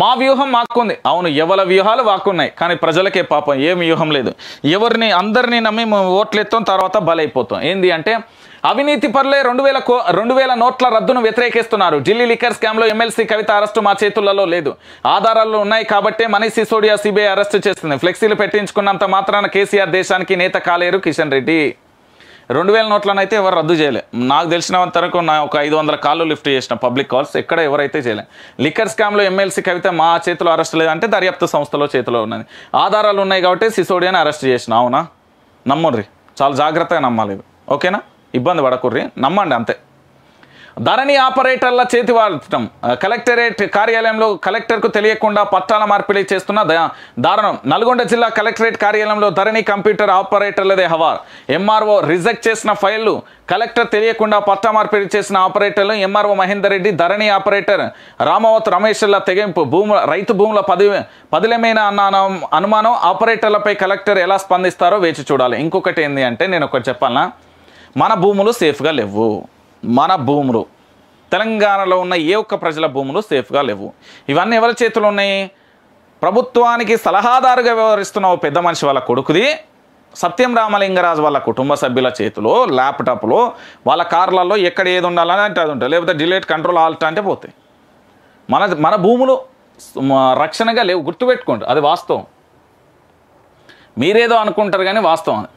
మా వ్యూహం మాకుంది అవును ఎవరి వ్యూహాలు వాక్కున్నాయి కానీ ప్రజలకే పాపం ఏం వ్యూహం లేదు ఎవరిని అందరినీ నమ్మి ఓట్లు ఎత్తాం తర్వాత బలైపోతాం ఏంది అంటే అవినీతి పరులే రెండు వేల కో రెండు వేల నోట్ల రద్దును వ్యతిరేకిస్తున్నారు ఢిల్లీ లిక్కర్ స్కామ్లో ఎమ్మెల్సీ కవిత అరెస్టు మా చేతులలో లేదు ఆధారాలు ఉన్నాయి కాబట్టే మనీ సిసోడియా సిబిఐ అరెస్టు చేస్తుంది ఫ్లెక్సీలు పెట్టించుకున్నంత మాత్రాన కేసీఆర్ దేశానికి నేత కాలేరు కిషన్ రెడ్డి రెండు వేల నోట్లను అయితే ఎవరు రద్దు చేయలే నాకు తెలిసినంత వరకు నా ఒక ఐదు వందల కాళ్ళు లిఫ్ట్ చేసిన పబ్లిక్ కాల్స్ ఎక్కడ ఎవరైతే చేయలే లిక్కర్ స్కామ్లో ఎమ్మెల్సీ కవిత మా చేతిలో అరెస్ట్ లేదంటే దర్యాప్తు సంస్థలో చేతిలో ఉన్నది ఆధారాలు ఉన్నాయి కాబట్టి సిసోడియాని అరెస్ట్ చేసిన అవునా నమ్ముర్రి చాలా జాగ్రత్తగా నమ్మాలి ఓకేనా ఇబ్బంది పడకూర్రీ నమ్మండి అంతే ధరణి ఆపరేటర్ల వాల్చడం కలెక్టరేట్ కార్యాలయంలో కలెక్టర్కు తెలియకుండా పట్టాల మార్పిడి చేస్తున్న దారుణం నల్గొండ జిల్లా కలెక్టరేట్ కార్యాలయంలో ధరణి కంప్యూటర్ ఆపరేటర్లదే హవార్ ఎంఆర్ఓ రిజెక్ట్ చేసిన ఫైళ్లు కలెక్టర్ తెలియకుండా పట్టా మార్పిడి చేసిన ఆపరేటర్లు ఎంఆర్ఓ మహేందర్ రెడ్డి ధరణి ఆపరేటర్ రామావత్ రమేష్ల తెగింపు భూముల రైతు భూముల పది పదిలమైన అన్న అనుమానం ఆపరేటర్లపై కలెక్టర్ ఎలా స్పందిస్తారో వేచి చూడాలి ఇంకొకటి ఏంటి అంటే నేను ఒకటి చెప్పాలా మన భూములు సేఫ్గా లేవు మన భూములు తెలంగాణలో ఉన్న ఏ ఒక్క ప్రజల భూములు సేఫ్గా లేవు ఇవన్నీ ఎవరి చేతిలో ఉన్నాయి ప్రభుత్వానికి సలహాదారుగా వ్యవహరిస్తున్న ఓ పెద్ద మనిషి వాళ్ళ కొడుకుది సత్యం రామలింగరాజు వాళ్ళ కుటుంబ సభ్యుల చేతిలో ల్యాప్టాప్లో వాళ్ళ కార్లలో ఎక్కడ ఏది ఉండాలని అంటే అది ఉంటుంది లేకపోతే డిలేట్ కంట్రోల్ ఆల్ట్ అంటే పోతాయి మన మన భూములు రక్షణగా లేవు గుర్తుపెట్టుకోండి అది వాస్తవం మీరేదో అనుకుంటారు కానీ వాస్తవం